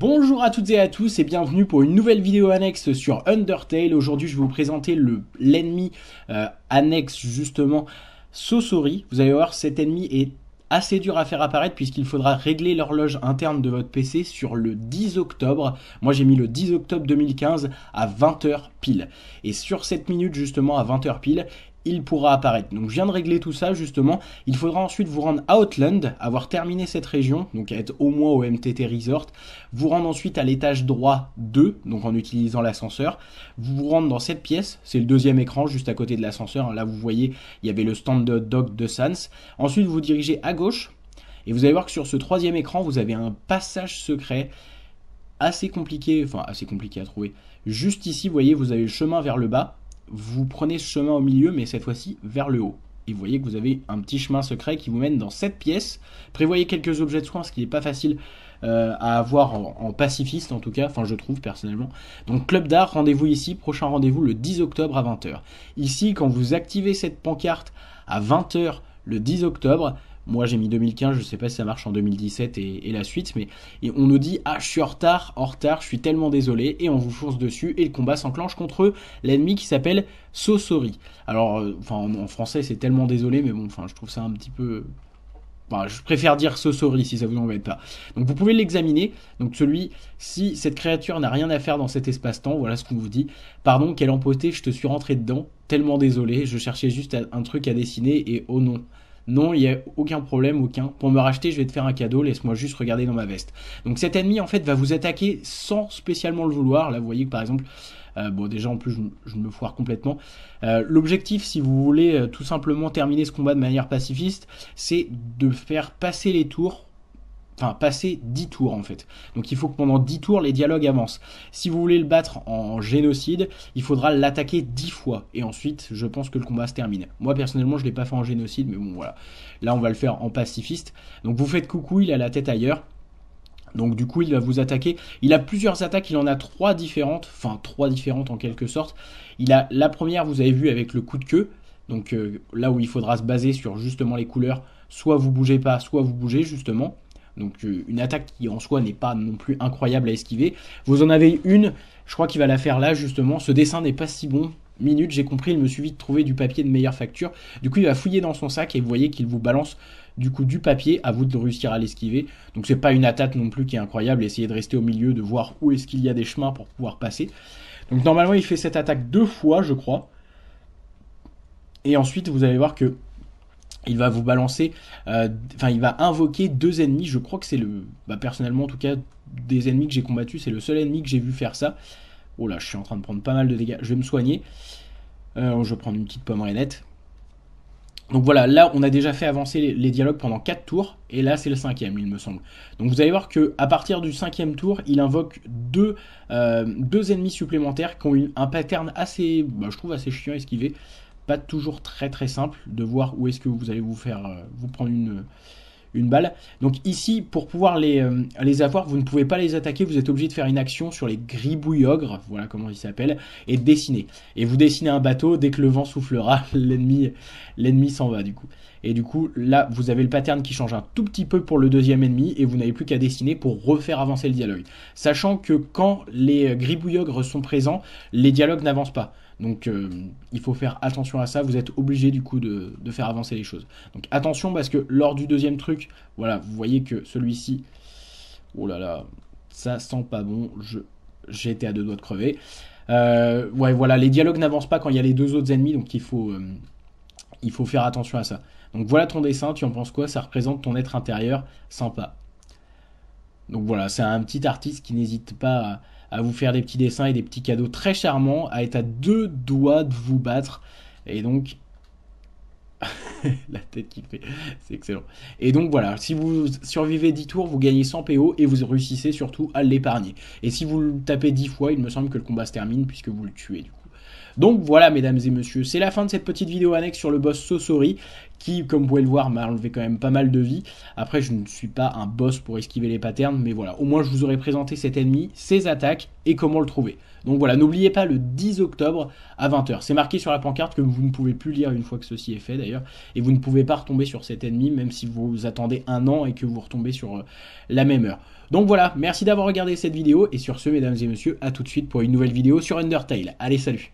Bonjour à toutes et à tous et bienvenue pour une nouvelle vidéo annexe sur Undertale. Aujourd'hui je vais vous présenter l'ennemi euh, annexe justement Sosori. Vous allez voir cet ennemi est assez dur à faire apparaître puisqu'il faudra régler l'horloge interne de votre PC sur le 10 octobre. Moi j'ai mis le 10 octobre 2015 à 20h pile. Et sur cette minute justement à 20h pile, il pourra apparaître. Donc je viens de régler tout ça justement. Il faudra ensuite vous rendre à Outland, avoir terminé cette région, donc être au moins au MTT Resort, vous rendre ensuite à l'étage droit 2, donc en utilisant l'ascenseur, vous vous rendez dans cette pièce, c'est le deuxième écran juste à côté de l'ascenseur, hein. là vous voyez il y avait le stand dog dog de Sans, ensuite vous dirigez à gauche, et vous allez voir que sur ce troisième écran vous avez un passage secret assez compliqué, enfin assez compliqué à trouver. Juste ici, vous voyez, vous avez le chemin vers le bas, vous prenez ce chemin au milieu, mais cette fois-ci vers le haut. Et vous voyez que vous avez un petit chemin secret qui vous mène dans cette pièce. Prévoyez quelques objets de soins, ce qui n'est pas facile euh, à avoir en, en, pacifiste en tout cas, enfin je trouve personnellement. Donc Club d'Art, rendez-vous ici, prochain rendez-vous le 10 octobre à 20h. Ici, quand vous activez cette pancarte à 20h le 10 octobre, moi, j'ai mis 2015, je sais pas si ça marche en 2017 et, et la suite, mais on nous dit Ah, je suis en retard, en retard, je suis tellement désolé, et on vous fonce dessus, et le combat s'enclenche contre l'ennemi qui s'appelle Sosori. Alors, euh, enfin, en, français, c'est tellement désolé, mais bon, enfin, je trouve ça un petit peu je préfère dire Sosori si ça vous embête pas. Donc vous pouvez l'examiner. Donc celui, si cette créature n'a rien à faire dans cet espace-temps, voilà ce qu'on vous dit. Pardon, quelle empotée, je te suis rentré dedans. Tellement désolé, je cherchais juste un truc à dessiner et oh non. Non, il n'y a aucun problème, aucun. Pour me racheter, je vais te faire un cadeau, laisse-moi juste regarder dans ma veste. Donc cet ennemi, en fait, va vous attaquer sans spécialement le vouloir. Là, vous voyez que par exemple, euh, bon, déjà en plus, je, me foire complètement. Euh, l'objectif, si vous voulez euh, tout simplement terminer ce combat de manière pacifiste, c'est de faire passer les tours enfin passer 10 tours en fait. Donc il faut que pendant 10 tours les dialogues avancent. Si vous voulez le battre en génocide, il faudra l'attaquer 10 fois et ensuite je pense que le combat se termine. Moi personnellement je l'ai pas fait en génocide mais bon voilà. Là on va le faire en pacifiste. Donc vous faites coucou, il a la tête ailleurs. Donc du coup, il va vous attaquer. Il a plusieurs attaques, il en a trois différentes, enfin trois différentes en quelque sorte. Il a la première, vous avez vu avec le coup de queue. Donc euh, là où il faudra se baser sur justement les couleurs, soit vous bougez pas, soit vous bougez justement. Donc euh, une attaque qui en soi n'est pas non plus incroyable à esquiver. Vous en avez une, je crois qu'il va la faire là justement. Ce dessin n'est pas si bon. Minute, j'ai compris, il me suffit de trouver du papier de meilleure facture. Du coup, il va fouiller dans son sac et vous voyez qu'il vous balance du coup du papier, à vous de réussir à l'esquiver. Donc c'est pas une attaque non plus qui est incroyable, essayez de rester au milieu, de voir où est-ce qu'il y a des chemins pour pouvoir passer. Donc normalement il fait cette attaque deux fois je crois. Et ensuite vous allez voir que il va vous balancer, euh, enfin il va invoquer deux ennemis, je crois que c'est le, bah, personnellement en tout cas, des ennemis que j'ai combattu, c'est le seul ennemi que j'ai vu faire ça. Oh là, je suis en train de prendre pas mal de dégâts, je vais me soigner. Euh, je vais prendre une petite pomme rainette. Donc voilà, là on a déjà fait avancer les, dialogues pendant 4 tours, et là c'est le cinquième il me semble. Donc vous allez voir que à partir du cinquième tour, il invoque deux, euh, deux ennemis supplémentaires qui ont un pattern assez, bah, je trouve assez chiant à esquiver toujours très très simple de voir où est-ce que vous allez vous faire euh, vous prendre une, une balle. Donc ici, pour pouvoir les, euh, les, avoir, vous ne pouvez pas les attaquer, vous êtes obligé de faire une action sur les gribouillogres, voilà comment ils s'appellent, et dessiner. Et vous dessinez un bateau, dès que le vent soufflera, l'ennemi l'ennemi s'en va du coup. Et du coup, là, vous avez le pattern qui change un tout petit peu pour le deuxième ennemi et vous n'avez plus qu'à dessiner pour refaire avancer le dialogue. Sachant que quand les gribouillogres sont présents, les dialogues n'avancent pas. Donc euh, il faut faire attention à ça, vous êtes obligé du coup de, faire avancer les choses. Donc attention parce que lors du deuxième truc, voilà, vous voyez que celui-ci, oh là là, ça sent pas bon, J'étais à deux doigts de crever. Euh, ouais voilà, les dialogues n'avancent pas quand il y a les deux autres ennemis, donc il faut... Euh, il faut faire attention à ça. Donc voilà ton dessin, tu en penses quoi Ça représente ton être intérieur, sympa. Donc voilà, c'est un petit artiste qui n'hésite pas à, vous faire des petits dessins et des petits cadeaux très charmants, à être à deux doigts de vous battre. Et donc... La tête qui fait, c'est excellent. Et donc voilà, si vous survivez 10 tours, vous gagnez 100 PO et vous réussissez surtout à l'épargner. Et si vous le tapez 10 fois, il me semble que le combat se termine puisque vous le tuez du coup. Donc voilà, mesdames et messieurs, c'est la fin de cette petite vidéo annexe sur le boss Sosori qui, comme vous pouvez le voir, m'a enlevé quand même pas mal de vie. Après, je ne suis pas un boss pour esquiver les patterns, mais voilà, au moins je vous aurais présenté cet ennemi, ses attaques et comment le trouver. Donc voilà, n'oubliez pas le 10 octobre à 20h. C'est marqué sur la pancarte que vous ne pouvez plus lire une fois que ceci est fait d'ailleurs, et vous ne pouvez pas retomber sur cet ennemi même si vous attendez un an et que vous retombez sur euh, la même heure. Donc voilà, merci d'avoir regardé cette vidéo, et sur ce, mesdames et messieurs, à tout de suite pour une nouvelle vidéo sur Undertale. Allez, salut